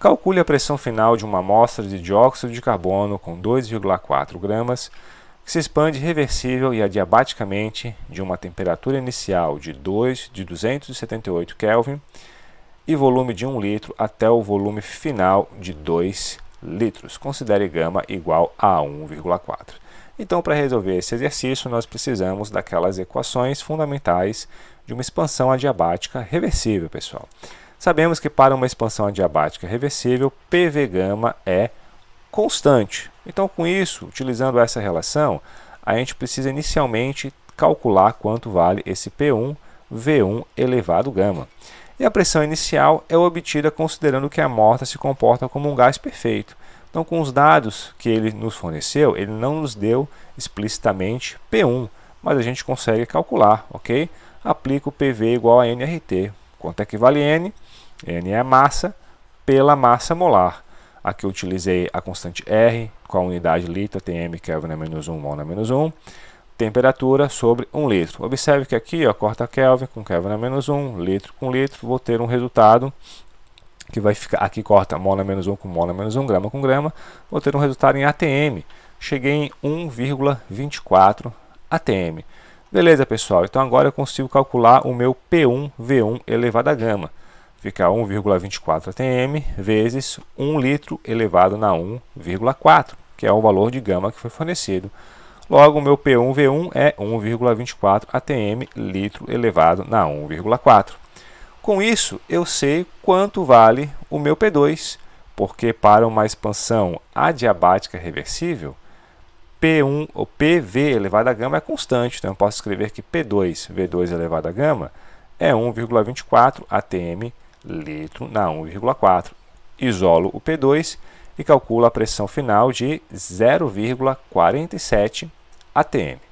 Calcule a pressão final de uma amostra de dióxido de carbono com 2,4 gramas, que se expande reversível e adiabaticamente de uma temperatura inicial de 2 de 278 Kelvin e volume de 1 litro até o volume final de 2 litros. Considere gama igual a 1,4. Então, para resolver esse exercício, nós precisamos daquelas equações fundamentais de uma expansão adiabática reversível, pessoal. Sabemos que para uma expansão adiabática reversível, PV gama é constante. Então, com isso, utilizando essa relação, a gente precisa inicialmente calcular quanto vale esse P1 V1 elevado gama. E a pressão inicial é obtida considerando que a morta se comporta como um gás perfeito. Então, com os dados que ele nos forneceu, ele não nos deu explicitamente P1, mas a gente consegue calcular, ok? Aplica o PV igual a NRT. Quanto é que vale N? N é a massa pela massa molar. Aqui eu utilizei a constante R com a unidade litro, tem Kelvin é na menos 1, mol na menos 1. Temperatura sobre 1 litro. Observe que aqui, ó, corta Kelvin com Kelvin na menos 1, litro com litro, vou ter um resultado que vai ficar, aqui corta mol na menos 1 com mol na menos 1, grama com grama, vou ter um resultado em ATM. Cheguei em 1,24 ATM. Beleza, pessoal, então agora eu consigo calcular o meu P1V1 elevado a gama fica 1,24 atm vezes 1 litro elevado na 1,4, que é o valor de gama que foi fornecido. Logo, o meu P1V1 é 1,24 atm litro elevado na 1,4. Com isso, eu sei quanto vale o meu P2, porque para uma expansão adiabática reversível, P1 ou PV elevado a gama é constante, então eu posso escrever que P2 V2 elevado a gama é 1,24 atm litro na 1,4. Isolo o P2 e calculo a pressão final de 0,47 atm.